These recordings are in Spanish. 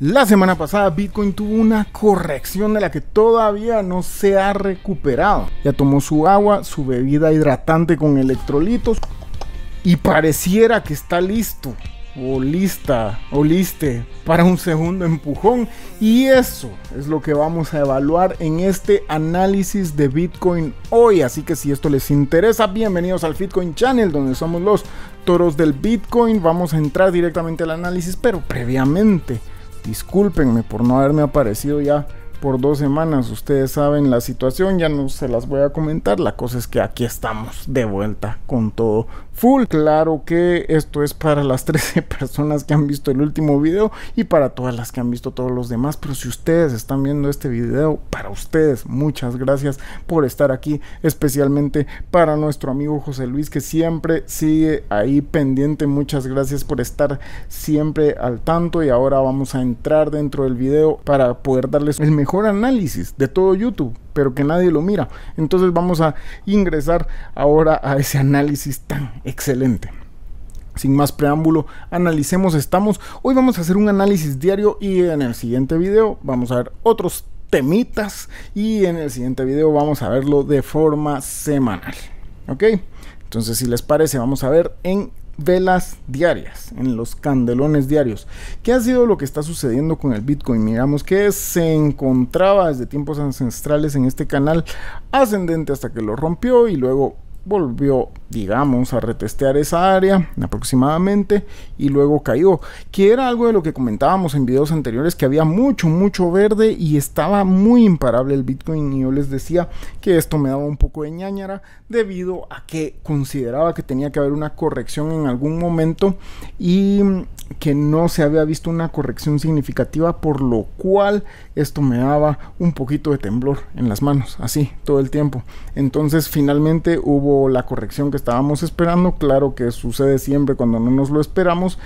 La semana pasada Bitcoin tuvo una corrección de la que todavía no se ha recuperado. Ya tomó su agua, su bebida hidratante con electrolitos y pareciera que está listo o lista o liste para un segundo empujón y eso es lo que vamos a evaluar en este análisis de Bitcoin hoy. Así que si esto les interesa, bienvenidos al Bitcoin Channel donde somos los toros del Bitcoin. Vamos a entrar directamente al análisis pero previamente Discúlpenme por no haberme aparecido ya por dos semanas. Ustedes saben la situación, ya no se las voy a comentar. La cosa es que aquí estamos de vuelta con todo full. Claro que esto es para las 13 personas que han visto el último video y para todas las que han visto todos los demás. Pero si ustedes están viendo este video, para ustedes, muchas gracias por estar aquí. Especialmente para nuestro amigo José Luis que siempre sigue ahí pendiente. Muchas gracias por estar siempre al tanto y ahora vamos a entrar dentro del vídeo para poder darles el mejor análisis de todo YouTube, pero que nadie lo mira. Entonces vamos a ingresar ahora a ese análisis tan excelente. Sin más preámbulo, analicemos, estamos. Hoy vamos a hacer un análisis diario y en el siguiente vídeo vamos a ver otros temitas y en el siguiente vídeo vamos a verlo de forma semanal. ¿Ok? Entonces, si les parece, vamos a ver en velas diarias, en los candelones diarios. ¿Qué ha sido lo que está sucediendo con el Bitcoin? Miramos que se encontraba desde tiempos ancestrales en este canal ascendente hasta que lo rompió y luego volvió, digamos, a retestear esa área aproximadamente y luego cayó, que era algo de lo que comentábamos en videos anteriores, que había mucho, mucho verde y estaba muy imparable el Bitcoin y yo les decía que esto me daba un poco de ñañara debido a que consideraba que tenía que haber una corrección en algún momento y que no se había visto una corrección significativa, por lo cual esto me daba un poquito de temblor en las manos, así, todo el tiempo. Entonces finalmente hubo la corrección que estábamos esperando. Claro que sucede siempre cuando no nos lo esperamos.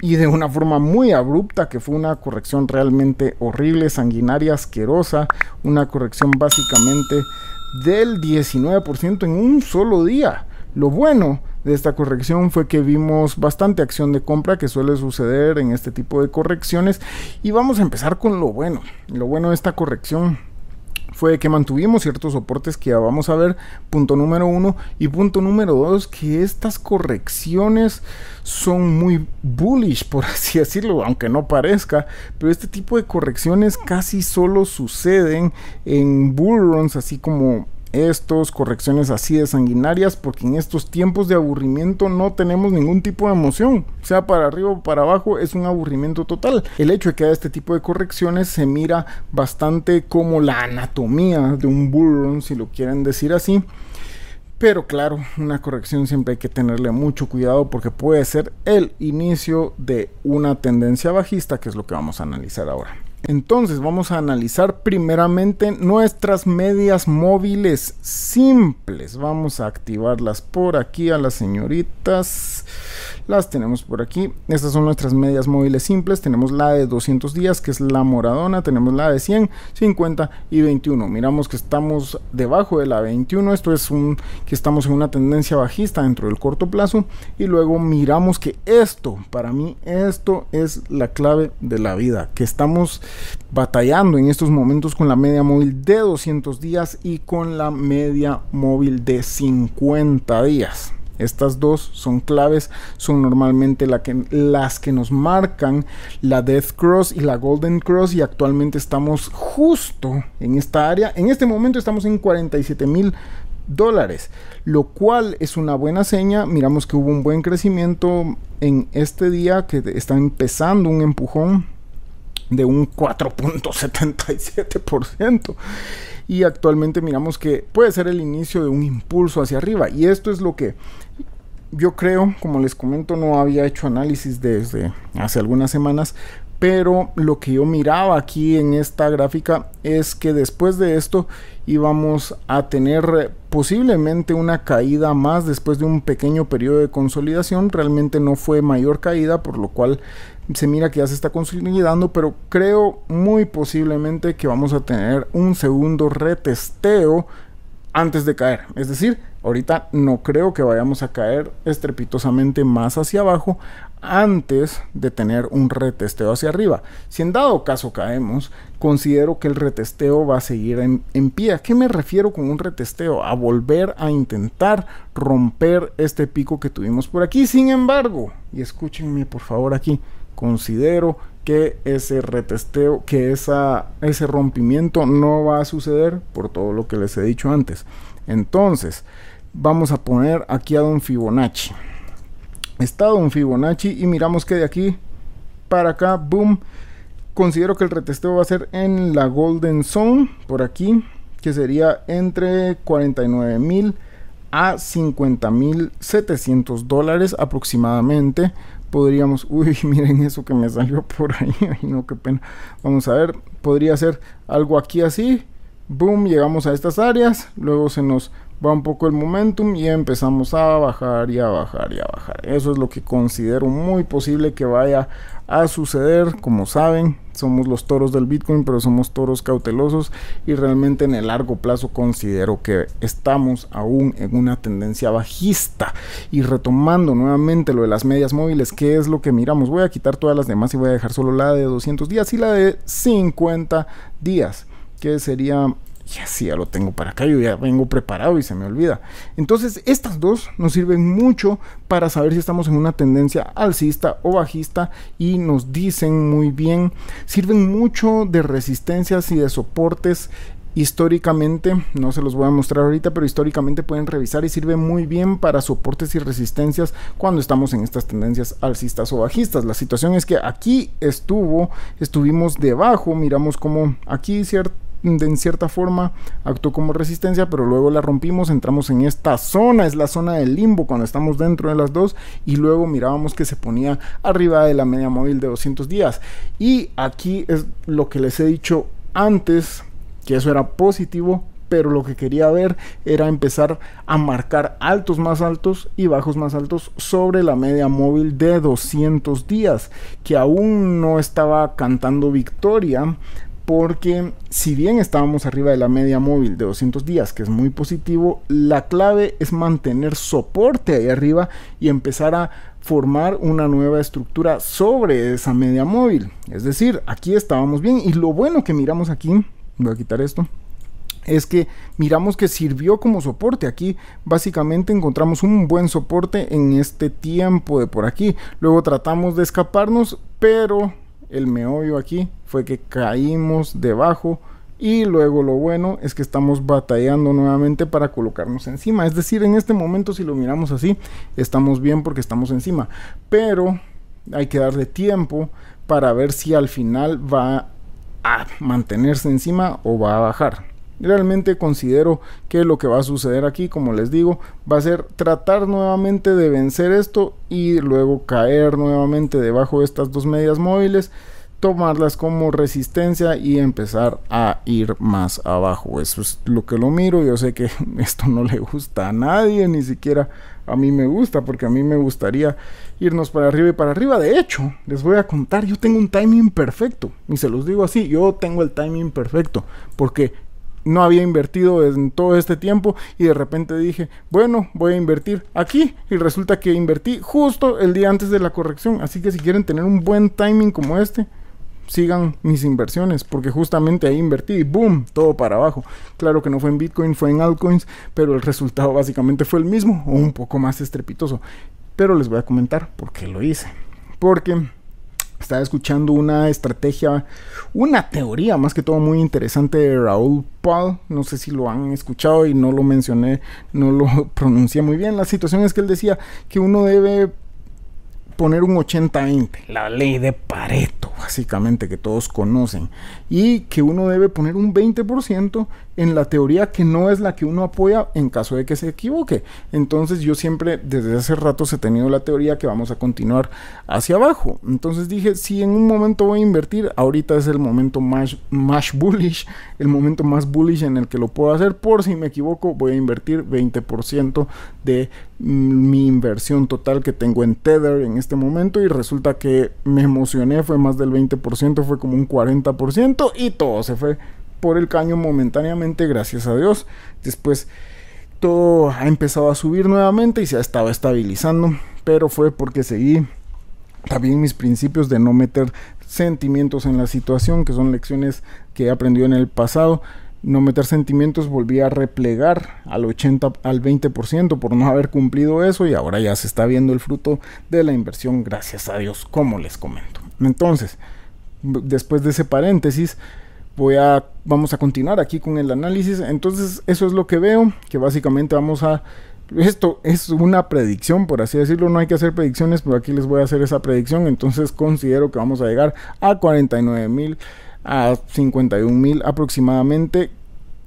Y de una forma muy abrupta, que fue una corrección realmente horrible, sanguinaria, asquerosa. Una corrección básicamente del 19% en un solo día. Lo bueno de esta corrección fue que vimos bastante acción de compra que suele suceder en este tipo de correcciones. Y vamos a empezar con lo bueno. Lo bueno de esta corrección fue que mantuvimos ciertos soportes que ya vamos a ver, punto número uno. Y punto número dos, que estas correcciones son muy bullish, por así decirlo, aunque no parezca, pero este tipo de correcciones casi solo suceden en bull runs, así como estos, correcciones así de sanguinarias, porque en estos tiempos de aburrimiento no tenemos ningún tipo de emoción, sea para arriba o para abajo, es un aburrimiento total. El hecho de que haya este tipo de correcciones se mira bastante como la anatomía de un bullrun, si lo quieren decir así. Pero claro, una corrección siempre hay que tenerle mucho cuidado porque puede ser el inicio de una tendencia bajista, que es lo que vamos a analizar ahora. Entonces vamos a analizar primeramente nuestras medias móviles simples. Vamos a activarlas por aquí a las señoritas las tenemos por aquí. Estas son nuestras medias móviles simples. Tenemos la de 200 días, que es la moradona. Tenemos la de 100, 50 y 21. Miramos que estamos debajo de la 21. Esto es un que estamos en una tendencia bajista dentro del corto plazo. Y luego miramos que esto, para mí, esto es la clave de la vida. Que estamos batallando en estos momentos con la media móvil de 200 días y con la media móvil de 50 días. Estas dos son claves, son normalmente las que nos marcan la Death Cross y la Golden Cross y actualmente estamos justo en esta área. En este momento estamos en 47 mil dólares, lo cual es una buena seña. Miramos que hubo un buen crecimiento en este día que está empezando un empujón de un 4.77%. Y actualmente miramos que puede ser el inicio de un impulso hacia arriba. Y esto es lo que yo creo, como les comento, no había hecho análisis desde hace algunas semanas, pero lo que yo miraba aquí en esta gráfica es que después de esto íbamos a tener posiblemente una caída más después de un pequeño periodo de consolidación. Realmente no fue mayor caída, por lo cual se mira que ya se está consolidando, pero creo muy posiblemente que vamos a tener un segundo retesteo antes de caer. Es decir, Ahorita no creo que vayamos a caer estrepitosamente más hacia abajo antes de tener un retesteo hacia arriba. Si en dado caso caemos, considero que el retesteo va a seguir en, pie. ¿A qué me refiero con un retesteo? A volver a intentar romper este pico que tuvimos por aquí. Sin embargo, y escúchenme por favor aquí, considero que ese retesteo, que esa, ese rompimiento no va a suceder por todo lo que les he dicho antes. Entonces, vamos a poner aquí a Don Fibonacci. Está Don Fibonacci y miramos que de aquí para acá, boom. Considero que el retesteo va a ser en la Golden Zone, por aquí, que sería entre 49 mil a 50 mil 700 dólares aproximadamente. Podríamos, uy, miren eso que me salió por ahí, ay no, qué pena. Vamos a ver, podría ser algo aquí así, boom, llegamos a estas áreas, luego se nos va un poco el momentum y empezamos a bajar y a bajar y a bajar. Eso es lo que considero muy posible que vaya a suceder. Como saben, somos los toros del Bitcoin, pero somos toros cautelosos y realmente en el largo plazo considero que estamos aún en una tendencia bajista. Y retomando nuevamente lo de las medias móviles, ¿qué es lo que miramos? Voy a quitar todas las demás y voy a dejar solo la de 200 días y la de 50 días, que sería y así ya lo tengo para acá, yo ya vengo preparado y se me olvida. Entonces, estas dos nos sirven mucho para saber si estamos en una tendencia alcista o bajista y nos dicen muy bien, sirven mucho de resistencias y de soportes históricamente, no se los voy a mostrar ahorita, pero históricamente pueden revisar y sirve muy bien para soportes y resistencias cuando estamos en estas tendencias alcistas o bajistas. La situación es que aquí estuvo, estuvimos debajo, miramos como aquí cierto en cierta forma actuó como resistencia, pero luego la rompimos, entramos en esta zona, es la zona del limbo cuando estamos dentro de las dos y luego mirábamos que se ponía arriba de la media móvil de 200 días. Y aquí es lo que les he dicho antes, que eso era positivo, pero lo que quería ver era empezar a marcar altos más altos y bajos más altos sobre la media móvil de 200 días, que aún no estaba cantando victoria, porque si bien estábamos arriba de la media móvil de 200 días, que es muy positivo, la clave es mantener soporte ahí arriba y empezar a formar una nueva estructura sobre esa media móvil. Es decir, aquí estábamos bien y lo bueno que miramos aquí, voy a quitar esto, es que miramos que sirvió como soporte. Aquí básicamente encontramos un buen soporte en este tiempo de por aquí. Luego tratamos de escaparnos, pero el meollo aquí fue que caímos debajo y luego lo bueno es que estamos batallando nuevamente para colocarnos encima. Es decir, en este momento si lo miramos así, estamos bien porque estamos encima. Pero hay que darle tiempo para ver si al final va a mantenerse encima o va a bajar. Realmente considero que lo que va a suceder aquí, como les digo, va a ser tratar nuevamente de vencer esto y luego caer nuevamente debajo de estas dos medias móviles, tomarlas como resistencia y empezar a ir más abajo. Eso es lo que lo miro. Yo sé que esto no le gusta a nadie, ni siquiera a mí me gusta, porque a mí me gustaría irnos para arriba y para arriba. De hecho, les voy a contar, yo tengo un timing perfecto. Y se los digo así, yo tengo el timing perfecto, porque no había invertido en todo este tiempo y de repente dije, bueno, voy a invertir aquí y resulta que invertí justo el día antes de la corrección. Así que si quieren tener un buen timing como este, sigan mis inversiones, porque justamente ahí invertí y boom, todo para abajo. Claro que no fue en Bitcoin, fue en altcoins, pero el resultado básicamente fue el mismo o un poco más estrepitoso. Pero les voy a comentar por qué lo hice. Porque estaba escuchando una estrategia, una teoría más que todo muy interesante de Raúl Paul. No sé si lo han escuchado y no lo mencioné, no lo pronuncié muy bien. La situación es que él decía que uno debe poner un 80-20, la ley de Pareto, básicamente, que todos conocen, y que uno debe poner un 20% en la teoría que no es la que uno apoya en caso de que se equivoque. Entonces yo siempre desde hace rato he tenido la teoría que vamos a continuar hacia abajo. Entonces dije, si en un momento voy a invertir, ahorita es el momento más, más bullish, el momento más bullish en el que lo puedo hacer. Por si me equivoco, voy a invertir 20% de mm, mi inversión total que tengo en Tether en este momento y resulta que me emocioné, fue más del 20%, fue como un 40% y todo se fue por el caño momentáneamente, gracias a Dios. Después todo ha empezado a subir nuevamente y se ha estado estabilizando, pero fue porque seguí también mis principios de no meter sentimientos en la situación, que son lecciones que he aprendido en el pasado. No meter sentimientos, volví a replegar al 80, al 20% por no haber cumplido eso y ahora ya se está viendo el fruto de la inversión, gracias a Dios, como les comento. Entonces, después de ese paréntesis, voy a vamos a continuar aquí con el análisis. Entonces, eso es lo que veo, que básicamente vamos a esto es una predicción, por así decirlo, no hay que hacer predicciones, pero aquí les voy a hacer esa predicción, entonces considero que vamos a llegar a 49 mil, a 51.000 aproximadamente.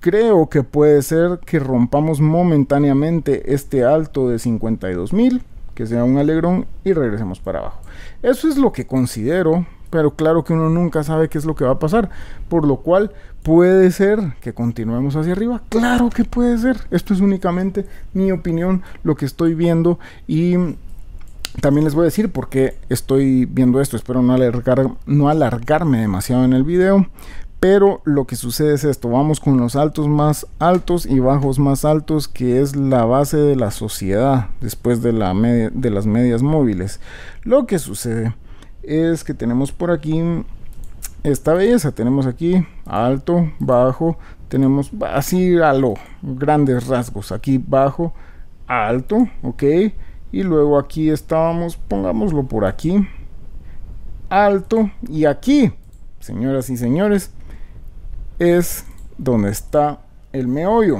Creo que puede ser que rompamos momentáneamente este alto de 52.000. que sea un alegrón y regresemos para abajo. Eso es lo que considero pero claro que uno nunca sabe qué es lo que va a pasar, por lo cual puede ser que continuemos hacia arriba, claro que puede ser, esto es únicamente mi opinión, lo que estoy viendo y también les voy a decir por qué estoy viendo esto, espero no, alargar, no alargarme demasiado en el video, pero lo que sucede es esto, vamos con los altos más altos y bajos más altos, que es la base de la sociedad después de, la de las medias móviles. Lo que sucede es que tenemos por aquí esta belleza. Tenemos aquí alto, bajo, tenemos así a lo grandes rasgos. Aquí bajo, alto, ok. Y luego aquí estábamos, pongámoslo por aquí, alto. Y aquí, señoras y señores, es donde está el meollo.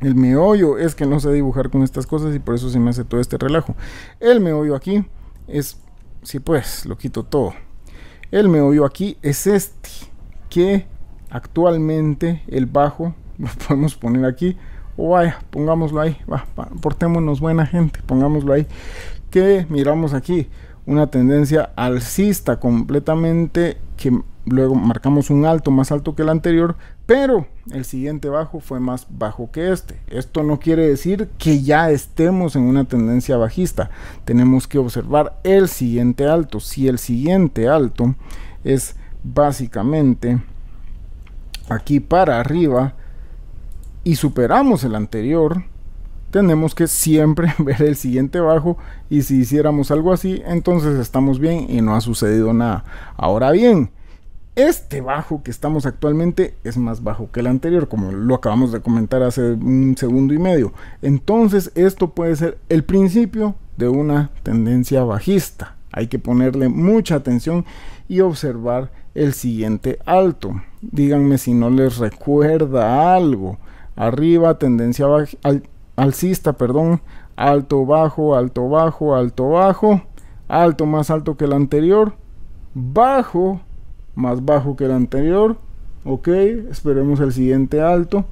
El meollo es que no sé dibujar con estas cosas y por eso se me hace todo este relajo. El meollo aquí es Sí, pues, lo quito todo. El meollo aquí es este, que actualmente el bajo lo podemos poner aquí. O vaya, pongámoslo ahí, va, portémonos buena gente, pongámoslo ahí. Que miramos aquí una tendencia alcista completamente que luego marcamos un alto más alto que el anterior, pero el siguiente bajo fue más bajo que este. Esto no quiere decir que ya estemos en una tendencia bajista. Tenemos que observar el siguiente alto. Si el siguiente alto es básicamente aquí para arriba y superamos el anterior, tenemos que siempre ver el siguiente bajo y si hiciéramos algo así, entonces estamos bien y no ha sucedido nada. Ahora bien, este bajo que estamos actualmente es más bajo que el anterior, como lo acabamos de comentar hace un segundo y medio. Entonces esto puede ser el principio de una tendencia bajista. Hay que ponerle mucha atención y observar el siguiente alto. Díganme si no les recuerda algo. Arriba tendencia alcista, perdón, alto bajo, alto bajo, alto bajo, alto más alto que el anterior, bajo más bajo que el anterior. Ok, esperemos el siguiente alto.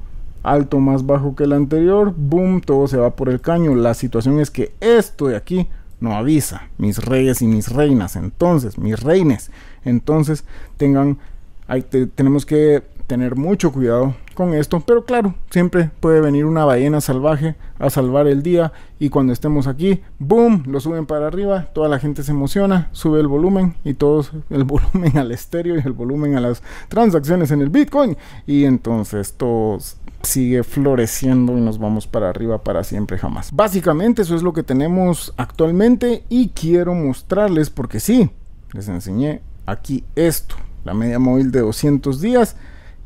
Alto más bajo que el anterior. Boom, todo se va por el caño. La situación es que esto de aquí no avisa. Mis reyes y mis reinas. Entonces, mis reines. Entonces, tengan, ahí tenemos que tener mucho cuidado con esto, pero claro, siempre puede venir una ballena salvaje a salvar el día y cuando estemos aquí, boom, lo suben para arriba, toda la gente se emociona, sube el volumen y todos el volumen al estéreo y el volumen a las transacciones en el Bitcoin y entonces todo sigue floreciendo y nos vamos para arriba para siempre jamás. Básicamente eso es lo que tenemos actualmente y quiero mostrarles porque sí, les enseñé aquí esto, la media móvil de 200 días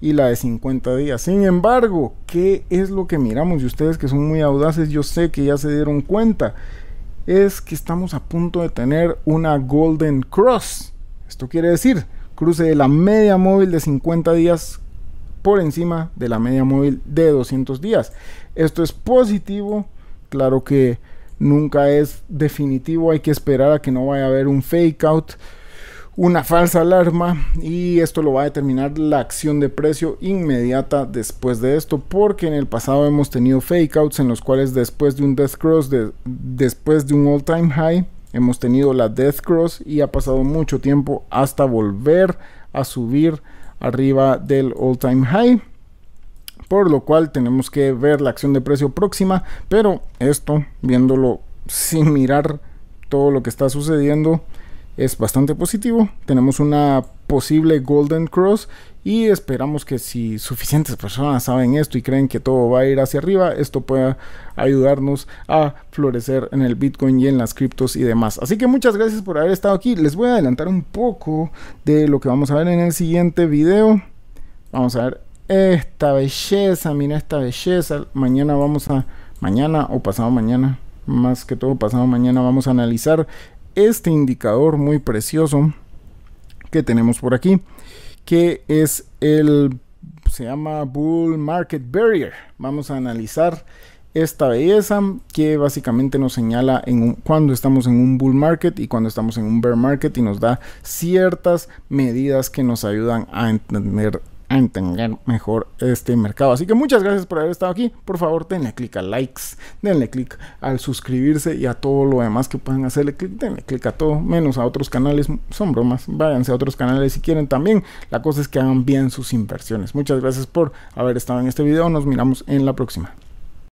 y la de 50 días. Sin embargo, ¿qué es lo que miramos? Y ustedes que son muy audaces, yo sé que ya se dieron cuenta. Es que estamos a punto de tener una Golden Cross. Esto quiere decir cruce de la media móvil de 50 días por encima de la media móvil de 200 días. Esto es positivo. Claro que nunca es definitivo. Hay que esperar a que no vaya a haber un fake out una falsa alarma y esto lo va a determinar la acción de precio inmediata después de esto porque en el pasado hemos tenido fake outs en los cuales después de un death cross después de un all time high hemos tenido la death cross y ha pasado mucho tiempo hasta volver a subir arriba del all time high por lo cual tenemos que ver la acción de precio próxima pero esto viéndolo sin mirar todo lo que está sucediendo es bastante positivo. Tenemos una posible Golden Cross y esperamos que si suficientes personas saben esto y creen que todo va a ir hacia arriba, esto pueda ayudarnos a florecer en el Bitcoin y en las criptos y demás. Así que muchas gracias por haber estado aquí. Les voy a adelantar un poco de lo que vamos a ver en el siguiente video. Vamos a ver esta belleza, mira esta belleza. Mañana vamos a, mañana o pasado mañana, más que todo pasado mañana vamos a analizar este indicador muy precioso que tenemos por aquí, que es el, se llama Bull Market Barrier. Vamos a analizar esta belleza que básicamente nos señala en cuando estamos en un bull market y cuando estamos en un bear market y nos da ciertas medidas que nos ayudan a entender entender mejor este mercado. Así que muchas gracias por haber estado aquí. Por favor, denle clic a likes, denle clic al suscribirse y a todo lo demás que puedan hacerle clic. Denle clic a todo, menos a otros canales. Son bromas. Váyanse a otros canales si quieren también. La cosa es que hagan bien sus inversiones. Muchas gracias por haber estado en este video. Nos miramos en la próxima.